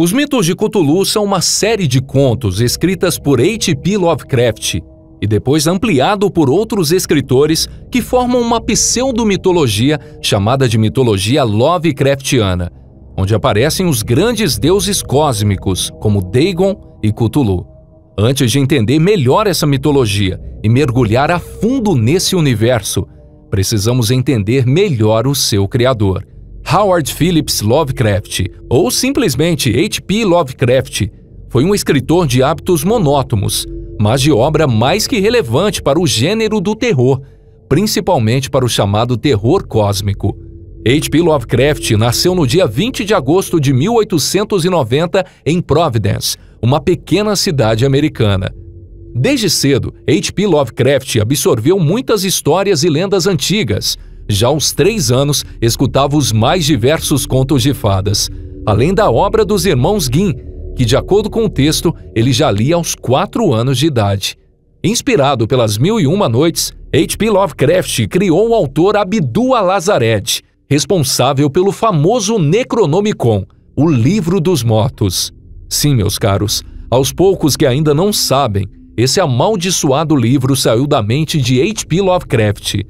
Os mitos de Cthulhu são uma série de contos escritas por H.P. Lovecraft e depois ampliado por outros escritores que formam uma pseudo-mitologia chamada de mitologia Lovecraftiana, onde aparecem os grandes deuses cósmicos, como Dagon e Cthulhu. Antes de entender melhor essa mitologia e mergulhar a fundo nesse universo, precisamos entender melhor o seu criador – Howard Phillips Lovecraft, ou simplesmente H.P. Lovecraft, foi um escritor de hábitos monótonos, mas de obra mais que relevante para o gênero do terror, principalmente para o chamado terror cósmico. H.P. Lovecraft nasceu no dia 20 de agosto de 1890 em Providence, uma pequena cidade americana. Desde cedo, H.P. Lovecraft absorveu muitas histórias e lendas antigas, já aos três anos, escutava os mais diversos contos de fadas, além da obra dos irmãos Grimm, que, de acordo com o texto, ele já lia aos quatro anos de idade. Inspirado pelas Mil e Uma Noites, H.P. Lovecraft criou o autor Abdul Alazared, responsável pelo famoso Necronomicon, o Livro dos Mortos. Sim, meus caros, aos poucos que ainda não sabem, esse amaldiçoado livro saiu da mente de H.P. Lovecraft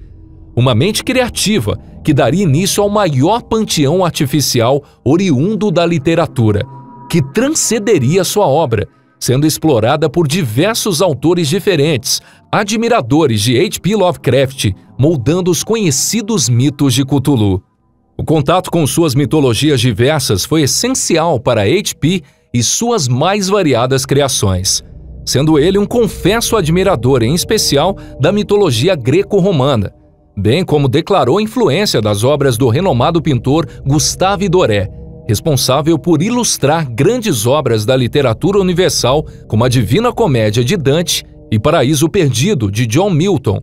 uma mente criativa que daria início ao maior panteão artificial oriundo da literatura, que transcenderia sua obra, sendo explorada por diversos autores diferentes, admiradores de H.P. Lovecraft, moldando os conhecidos mitos de Cthulhu. O contato com suas mitologias diversas foi essencial para H.P. e suas mais variadas criações, sendo ele um confesso admirador, em especial, da mitologia greco-romana, bem como declarou influência das obras do renomado pintor Gustave Doré, responsável por ilustrar grandes obras da literatura universal, como A Divina Comédia de Dante e Paraíso Perdido de John Milton.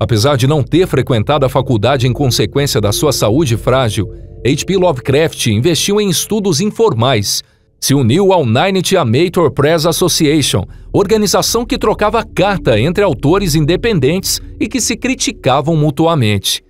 Apesar de não ter frequentado a faculdade em consequência da sua saúde frágil, H.P. Lovecraft investiu em estudos informais se uniu ao Ninety Amateur Press Association, organização que trocava carta entre autores independentes e que se criticavam mutuamente.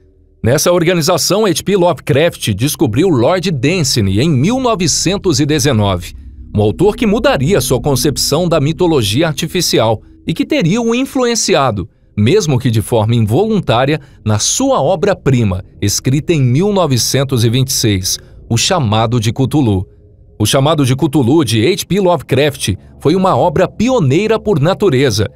Nessa organização, H.P. Lovecraft descobriu Lord Dunsany em 1919, um autor que mudaria sua concepção da mitologia artificial e que teria o influenciado, mesmo que de forma involuntária, na sua obra-prima, escrita em 1926, o chamado de Cthulhu. O chamado de Cthulhu de H.P. Lovecraft foi uma obra pioneira por natureza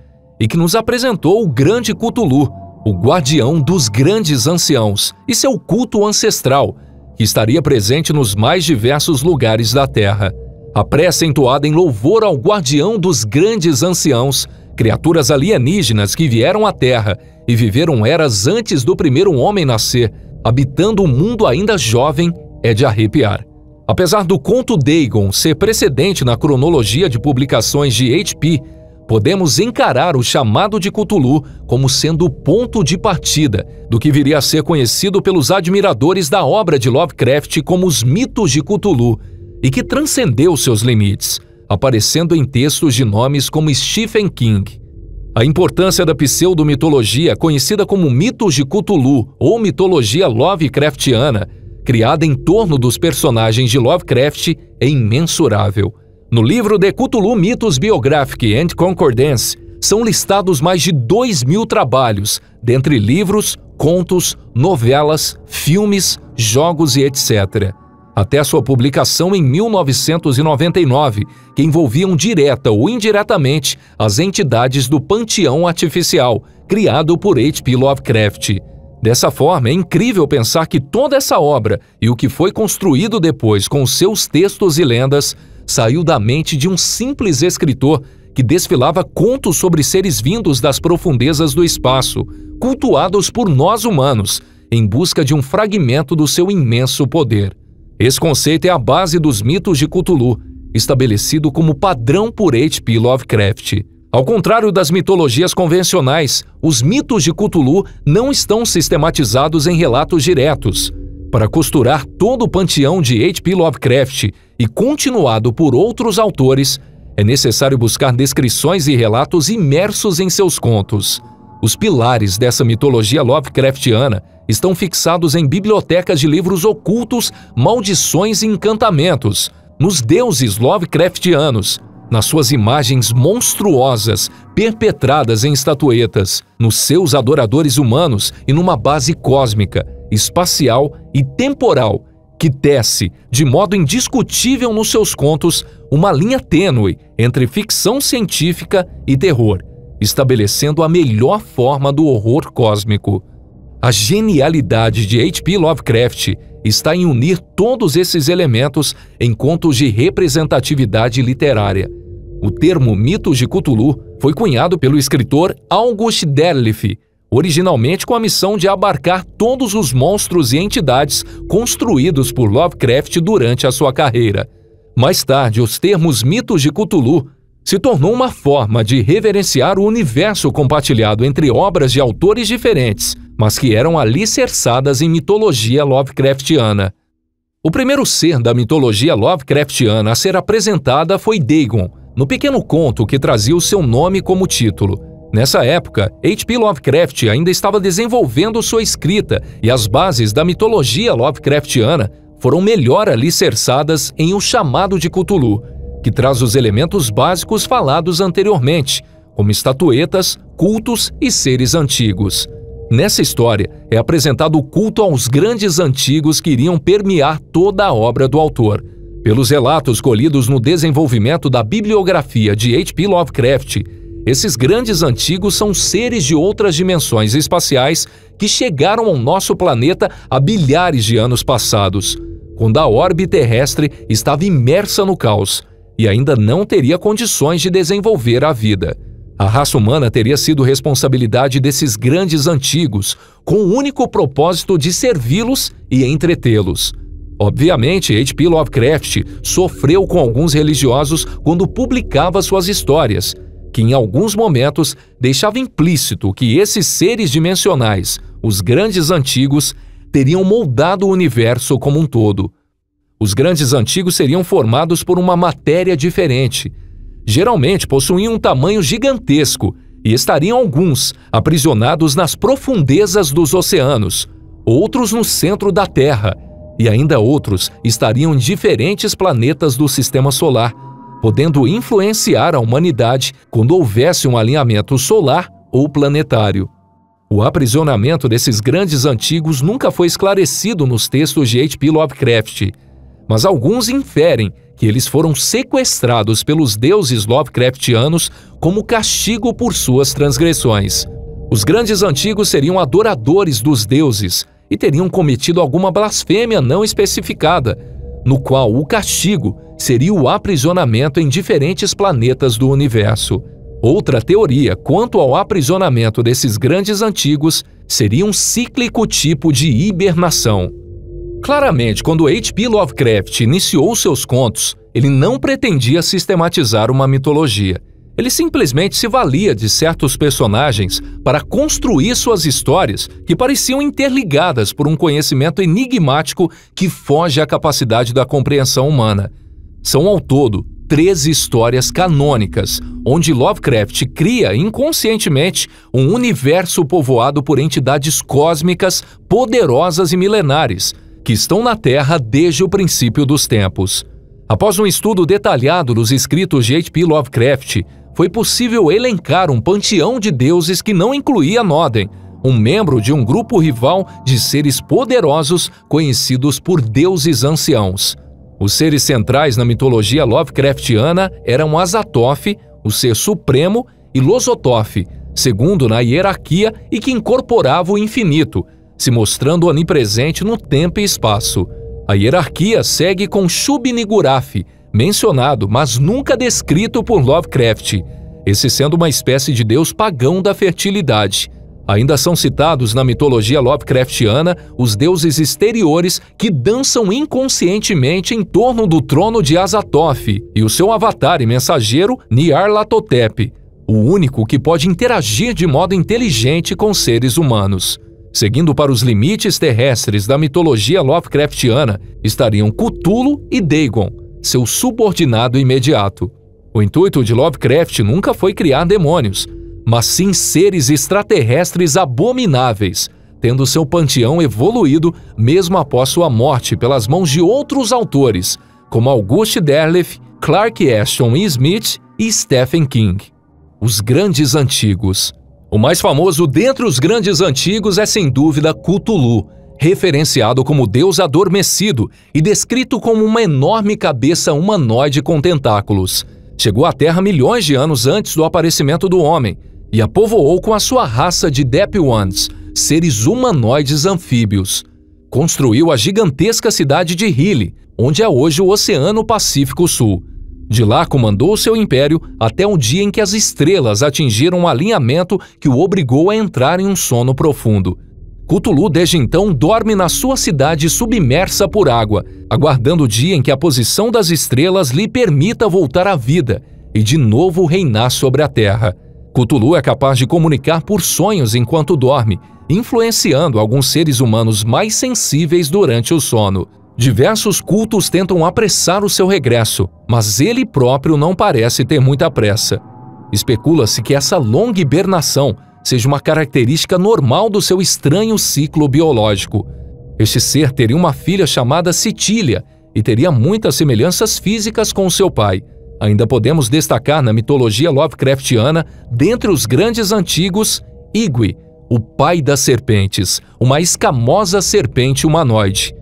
e que nos apresentou o grande Cthulhu, o guardião dos grandes anciãos e seu culto ancestral, que estaria presente nos mais diversos lugares da Terra. A prece entoada em louvor ao guardião dos grandes anciãos, criaturas alienígenas que vieram à Terra e viveram eras antes do primeiro homem nascer, habitando um mundo ainda jovem, é de arrepiar. Apesar do conto Dagon ser precedente na cronologia de publicações de HP, podemos encarar o chamado de Cthulhu como sendo o ponto de partida do que viria a ser conhecido pelos admiradores da obra de Lovecraft como os mitos de Cthulhu e que transcendeu seus limites, aparecendo em textos de nomes como Stephen King. A importância da pseudomitologia, conhecida como mitos de Cthulhu ou mitologia Lovecraftiana, criada em torno dos personagens de Lovecraft é imensurável. No livro The Cthulhu Mythos Biographic and Concordance, são listados mais de 2 mil trabalhos, dentre livros, contos, novelas, filmes, jogos e etc. Até sua publicação em 1999, que envolviam direta ou indiretamente as entidades do Panteão Artificial, criado por H.P. Lovecraft. Dessa forma, é incrível pensar que toda essa obra e o que foi construído depois com seus textos e lendas saiu da mente de um simples escritor que desfilava contos sobre seres vindos das profundezas do espaço, cultuados por nós humanos, em busca de um fragmento do seu imenso poder. Esse conceito é a base dos mitos de Cthulhu, estabelecido como padrão por H.P. Lovecraft. Ao contrário das mitologias convencionais, os mitos de Cthulhu não estão sistematizados em relatos diretos. Para costurar todo o panteão de H.P. Lovecraft e continuado por outros autores, é necessário buscar descrições e relatos imersos em seus contos. Os pilares dessa mitologia Lovecraftiana estão fixados em bibliotecas de livros ocultos, maldições e encantamentos, nos deuses Lovecraftianos, nas suas imagens monstruosas perpetradas em estatuetas, nos seus adoradores humanos e numa base cósmica, espacial e temporal que tece, de modo indiscutível nos seus contos, uma linha tênue entre ficção científica e terror, estabelecendo a melhor forma do horror cósmico. A genialidade de H.P. Lovecraft está em unir todos esses elementos em contos de representatividade literária o termo mitos de Cthulhu foi cunhado pelo escritor August Derleth, originalmente com a missão de abarcar todos os monstros e entidades construídos por Lovecraft durante a sua carreira. Mais tarde, os termos mitos de Cthulhu se tornou uma forma de reverenciar o universo compartilhado entre obras de autores diferentes, mas que eram alicerçadas em mitologia Lovecraftiana. O primeiro ser da mitologia Lovecraftiana a ser apresentada foi Dagon, no pequeno conto que trazia o seu nome como título. Nessa época, H.P. Lovecraft ainda estava desenvolvendo sua escrita e as bases da mitologia Lovecraftiana foram melhor alicerçadas em O Chamado de Cthulhu, que traz os elementos básicos falados anteriormente, como estatuetas, cultos e seres antigos. Nessa história, é apresentado o culto aos grandes antigos que iriam permear toda a obra do autor. Pelos relatos colhidos no desenvolvimento da bibliografia de H.P. Lovecraft, esses grandes antigos são seres de outras dimensões espaciais que chegaram ao nosso planeta há bilhares de anos passados, quando a órbita terrestre estava imersa no caos e ainda não teria condições de desenvolver a vida. A raça humana teria sido responsabilidade desses grandes antigos, com o único propósito de servi-los e entretê-los. Obviamente, H.P. Lovecraft sofreu com alguns religiosos quando publicava suas histórias, que em alguns momentos deixava implícito que esses seres dimensionais, os grandes antigos, teriam moldado o universo como um todo. Os grandes antigos seriam formados por uma matéria diferente. Geralmente possuíam um tamanho gigantesco e estariam alguns aprisionados nas profundezas dos oceanos, outros no centro da Terra e ainda outros estariam em diferentes planetas do sistema solar, podendo influenciar a humanidade quando houvesse um alinhamento solar ou planetário. O aprisionamento desses grandes antigos nunca foi esclarecido nos textos de H.P. Lovecraft, mas alguns inferem que eles foram sequestrados pelos deuses Lovecraftianos como castigo por suas transgressões. Os grandes antigos seriam adoradores dos deuses, e teriam cometido alguma blasfêmia não especificada, no qual o castigo seria o aprisionamento em diferentes planetas do universo. Outra teoria quanto ao aprisionamento desses grandes antigos seria um cíclico tipo de hibernação. Claramente, quando H.P. Lovecraft iniciou seus contos, ele não pretendia sistematizar uma mitologia. Ele simplesmente se valia de certos personagens para construir suas histórias que pareciam interligadas por um conhecimento enigmático que foge à capacidade da compreensão humana. São ao todo três histórias canônicas, onde Lovecraft cria inconscientemente um universo povoado por entidades cósmicas poderosas e milenares, que estão na Terra desde o princípio dos tempos. Após um estudo detalhado dos escritos de H.P. Lovecraft, foi possível elencar um panteão de deuses que não incluía Nodem, um membro de um grupo rival de seres poderosos conhecidos por deuses anciãos. Os seres centrais na mitologia Lovecraftiana eram Azathoth, o ser supremo, e Lozototh, segundo na hierarquia e que incorporava o infinito, se mostrando onipresente no tempo e espaço. A hierarquia segue com Shub-Niggurath, mencionado, mas nunca descrito por Lovecraft, esse sendo uma espécie de deus pagão da fertilidade. Ainda são citados na mitologia Lovecraftiana os deuses exteriores que dançam inconscientemente em torno do trono de Azathoth e o seu avatar e mensageiro Nyarlathotep, o único que pode interagir de modo inteligente com seres humanos. Seguindo para os limites terrestres da mitologia Lovecraftiana, estariam Cthulhu e Dagon, seu subordinado imediato. O intuito de Lovecraft nunca foi criar demônios, mas sim seres extraterrestres abomináveis, tendo seu panteão evoluído mesmo após sua morte pelas mãos de outros autores, como Auguste Derleth, Clark Ashton e Smith e Stephen King. Os Grandes Antigos. O mais famoso dentre os Grandes Antigos é sem dúvida Cthulhu, referenciado como Deus adormecido e descrito como uma enorme cabeça humanoide com tentáculos. Chegou à Terra milhões de anos antes do aparecimento do homem e a povoou com a sua raça de Depp Ones, seres humanoides anfíbios. Construiu a gigantesca cidade de Hili, onde é hoje o Oceano Pacífico Sul. De lá comandou seu império até um dia em que as estrelas atingiram um alinhamento que o obrigou a entrar em um sono profundo. Cutulu, desde então dorme na sua cidade submersa por água, aguardando o dia em que a posição das estrelas lhe permita voltar à vida e de novo reinar sobre a Terra. Cutulu é capaz de comunicar por sonhos enquanto dorme, influenciando alguns seres humanos mais sensíveis durante o sono. Diversos cultos tentam apressar o seu regresso, mas ele próprio não parece ter muita pressa. Especula-se que essa longa hibernação seja uma característica normal do seu estranho ciclo biológico. Este ser teria uma filha chamada Citília e teria muitas semelhanças físicas com seu pai. Ainda podemos destacar na mitologia Lovecraftiana, dentre os grandes antigos, Igwe, o pai das serpentes, uma escamosa serpente humanoide.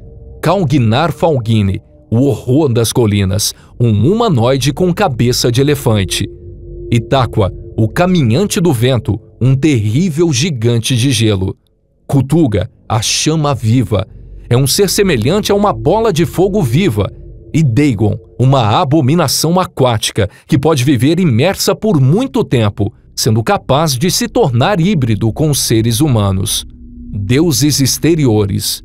Calguinar Falguine, o horror das colinas, um humanoide com cabeça de elefante. Itáqua, o caminhante do vento, um terrível gigante de gelo. Cutuga, a chama viva, é um ser semelhante a uma bola de fogo viva, e Dagon, uma abominação aquática que pode viver imersa por muito tempo, sendo capaz de se tornar híbrido com os seres humanos. Deuses exteriores.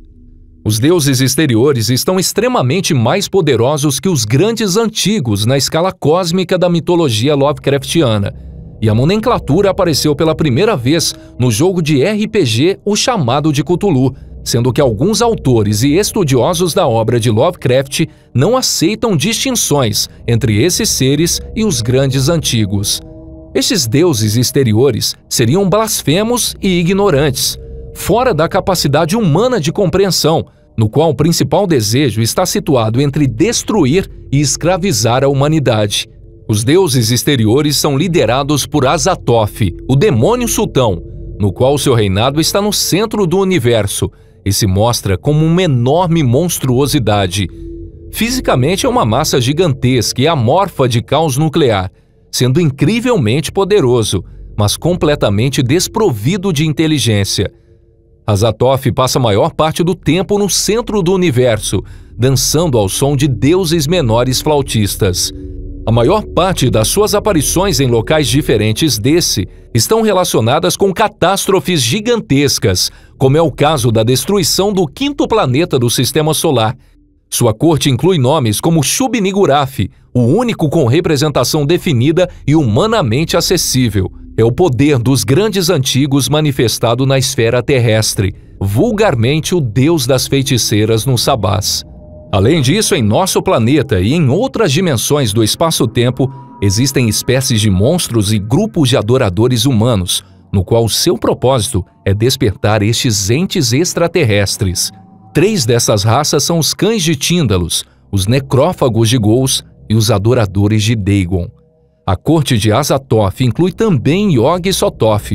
Os deuses exteriores estão extremamente mais poderosos que os grandes antigos na escala cósmica da mitologia Lovecraftiana e a nomenclatura apareceu pela primeira vez no jogo de RPG O Chamado de Cthulhu, sendo que alguns autores e estudiosos da obra de Lovecraft não aceitam distinções entre esses seres e os grandes antigos. Estes deuses exteriores seriam blasfemos e ignorantes, fora da capacidade humana de compreensão, no qual o principal desejo está situado entre destruir e escravizar a humanidade. Os deuses exteriores são liderados por Azatoth, o demônio sultão, no qual seu reinado está no centro do universo e se mostra como uma enorme monstruosidade. Fisicamente é uma massa gigantesca e amorfa de caos nuclear, sendo incrivelmente poderoso, mas completamente desprovido de inteligência. Azatoth passa a maior parte do tempo no centro do universo, dançando ao som de deuses menores flautistas. A maior parte das suas aparições em locais diferentes desse estão relacionadas com catástrofes gigantescas, como é o caso da destruição do quinto planeta do Sistema Solar. Sua corte inclui nomes como Shub-Niggurath, o único com representação definida e humanamente acessível. É o poder dos grandes antigos manifestado na esfera terrestre, vulgarmente o deus das feiticeiras no Sabás. Além disso, em nosso planeta e em outras dimensões do espaço-tempo, existem espécies de monstros e grupos de adoradores humanos, no qual seu propósito é despertar estes entes extraterrestres. Três dessas raças são os cães de Tíndalos, os necrófagos de Ghouls e os adoradores de Dagon. A corte de Azatoth inclui também Yog e Sototh.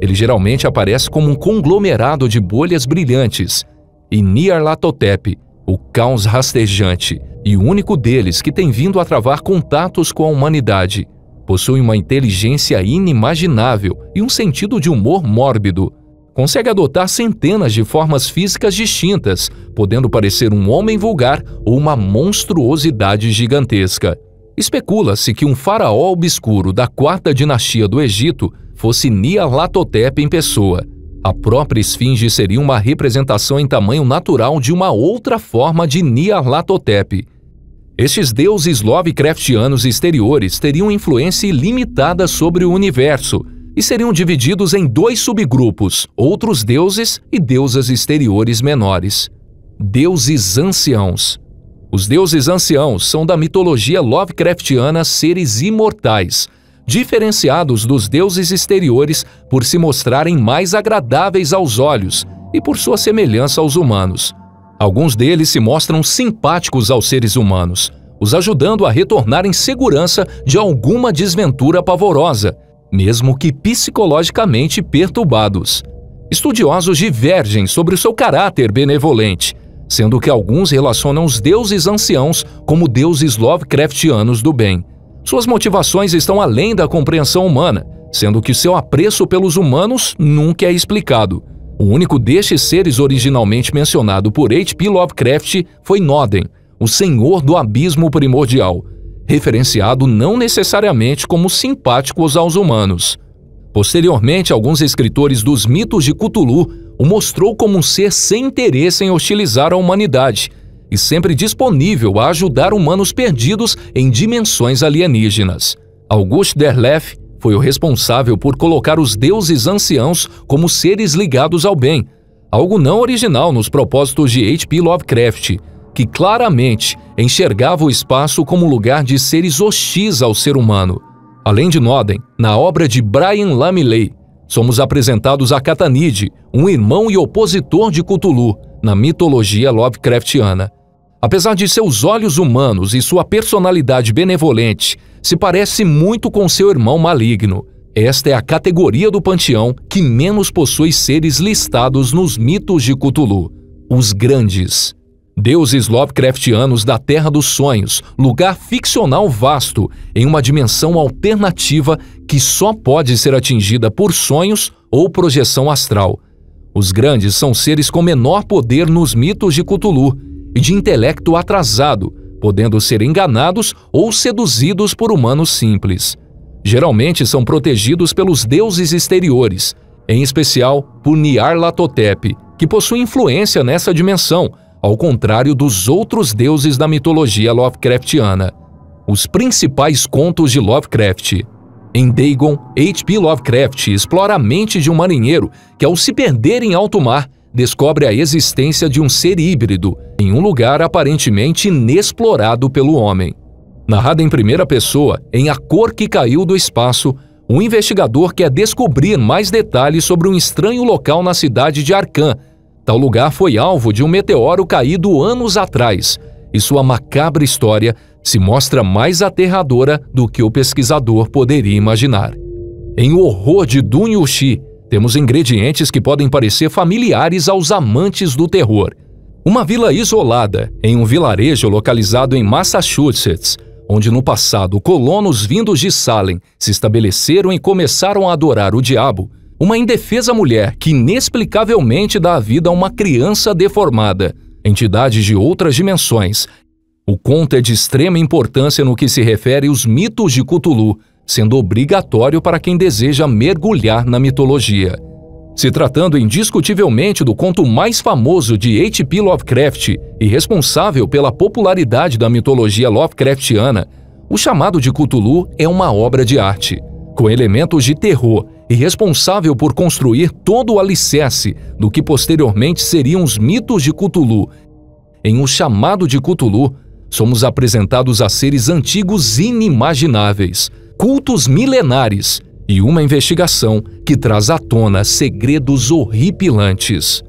Ele geralmente aparece como um conglomerado de bolhas brilhantes, e Nyarlathotep, o caos rastejante e o único deles que tem vindo a travar contatos com a humanidade. Possui uma inteligência inimaginável e um sentido de humor mórbido. Consegue adotar centenas de formas físicas distintas, podendo parecer um homem vulgar ou uma monstruosidade gigantesca. Especula-se que um faraó obscuro da quarta dinastia do Egito fosse Nialatotep em pessoa, a própria esfinge seria uma representação em tamanho natural de uma outra forma de Nyarlathotep. Estes deuses Lovecraftianos exteriores teriam influência ilimitada sobre o universo e seriam divididos em dois subgrupos, outros deuses e deusas exteriores menores. Deuses anciãos. Os deuses anciãos são da mitologia Lovecraftiana seres imortais, diferenciados dos deuses exteriores por se mostrarem mais agradáveis aos olhos e por sua semelhança aos humanos. Alguns deles se mostram simpáticos aos seres humanos, os ajudando a retornar em segurança de alguma desventura pavorosa, mesmo que psicologicamente perturbados. Estudiosos divergem sobre o seu caráter benevolente, sendo que alguns relacionam os deuses anciãos como deuses Lovecraftianos do bem, suas motivações estão além da compreensão humana, sendo que seu apreço pelos humanos nunca é explicado. O único destes seres originalmente mencionado por H.P. Lovecraft foi Nodden, o Senhor do Abismo Primordial, referenciado não necessariamente como simpáticos aos humanos. Posteriormente, alguns escritores dos mitos de Cthulhu o mostrou como um ser sem interesse em hostilizar a humanidade, e sempre disponível a ajudar humanos perdidos em dimensões alienígenas. Auguste Derleth foi o responsável por colocar os deuses anciãos como seres ligados ao bem, algo não original nos propósitos de H.P. Lovecraft, que claramente enxergava o espaço como lugar de seres hostis ao ser humano. Além de Noden, na obra de Brian Lamiley, somos apresentados a Catanide, um irmão e opositor de Cthulhu, na mitologia Lovecraftiana. Apesar de seus olhos humanos e sua personalidade benevolente, se parece muito com seu irmão maligno. Esta é a categoria do panteão que menos possui seres listados nos mitos de Cthulhu, os grandes. Deuses Lovecraftianos da Terra dos Sonhos, lugar ficcional vasto, em uma dimensão alternativa que só pode ser atingida por sonhos ou projeção astral. Os grandes são seres com menor poder nos mitos de Cthulhu e de intelecto atrasado, podendo ser enganados ou seduzidos por humanos simples. Geralmente são protegidos pelos deuses exteriores, em especial por latotep que possui influência nessa dimensão, ao contrário dos outros deuses da mitologia Lovecraftiana. Os principais contos de Lovecraft. Em Dagon, H.P. Lovecraft explora a mente de um marinheiro que, ao se perder em alto mar, descobre a existência de um ser híbrido em um lugar aparentemente inexplorado pelo homem. Narrada em primeira pessoa, em A Cor que Caiu do Espaço, um investigador quer descobrir mais detalhes sobre um estranho local na cidade de Arcan. Tal lugar foi alvo de um meteoro caído anos atrás, e sua macabra história se mostra mais aterradora do que o pesquisador poderia imaginar. Em O Horror de Dunyu Shi. Temos ingredientes que podem parecer familiares aos amantes do terror. Uma vila isolada, em um vilarejo localizado em Massachusetts, onde no passado colonos vindos de Salem se estabeleceram e começaram a adorar o diabo, uma indefesa mulher que inexplicavelmente dá a vida a uma criança deformada, entidades de outras dimensões. O conto é de extrema importância no que se refere aos mitos de Cthulhu, sendo obrigatório para quem deseja mergulhar na mitologia. Se tratando indiscutivelmente do conto mais famoso de H.P. Lovecraft e responsável pela popularidade da mitologia Lovecraftiana, o chamado de Cthulhu é uma obra de arte, com elementos de terror e responsável por construir todo o alicerce do que posteriormente seriam os mitos de Cthulhu. Em O Chamado de Cthulhu, somos apresentados a seres antigos inimagináveis – cultos milenares e uma investigação que traz à tona segredos horripilantes.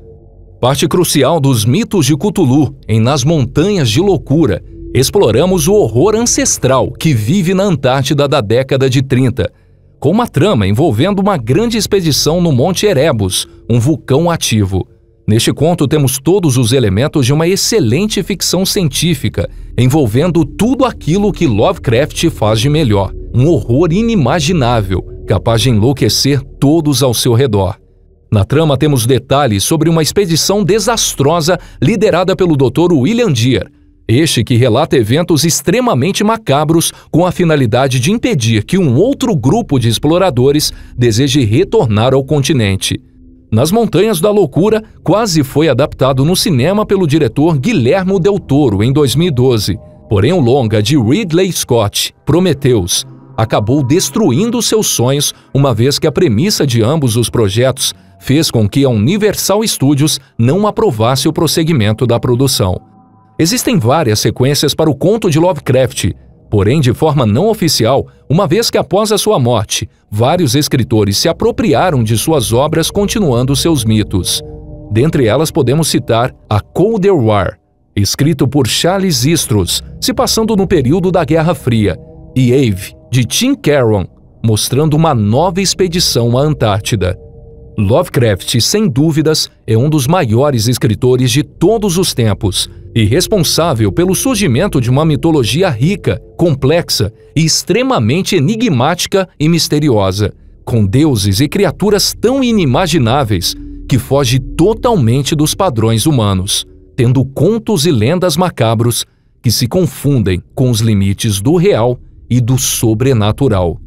Parte crucial dos mitos de Cthulhu em Nas Montanhas de Loucura, exploramos o horror ancestral que vive na Antártida da década de 30, com uma trama envolvendo uma grande expedição no Monte Erebus, um vulcão ativo. Neste conto temos todos os elementos de uma excelente ficção científica, envolvendo tudo aquilo que Lovecraft faz de melhor, um horror inimaginável, capaz de enlouquecer todos ao seu redor. Na trama temos detalhes sobre uma expedição desastrosa liderada pelo Dr. William Dear, este que relata eventos extremamente macabros com a finalidade de impedir que um outro grupo de exploradores deseje retornar ao continente. Nas Montanhas da Loucura quase foi adaptado no cinema pelo diretor Guilhermo Del Toro em 2012. Porém, o longa de Ridley Scott, Prometheus, acabou destruindo seus sonhos, uma vez que a premissa de ambos os projetos fez com que a Universal Studios não aprovasse o prosseguimento da produção. Existem várias sequências para o conto de Lovecraft, porém de forma não oficial, uma vez que após a sua morte, vários escritores se apropriaram de suas obras continuando seus mitos. Dentre elas podemos citar A Cold War, escrito por Charles Istros, se passando no período da Guerra Fria, e Eve, de Tim Caron, mostrando uma nova expedição à Antártida. Lovecraft, sem dúvidas, é um dos maiores escritores de todos os tempos e responsável pelo surgimento de uma mitologia rica, complexa e extremamente enigmática e misteriosa, com deuses e criaturas tão inimagináveis que foge totalmente dos padrões humanos, tendo contos e lendas macabros que se confundem com os limites do real e do sobrenatural.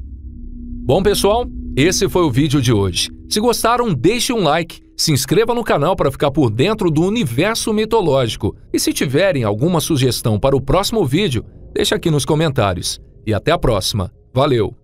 Bom, pessoal, esse foi o vídeo de hoje. Se gostaram, deixe um like se inscreva no canal para ficar por dentro do universo mitológico. E se tiverem alguma sugestão para o próximo vídeo, deixe aqui nos comentários. E até a próxima. Valeu!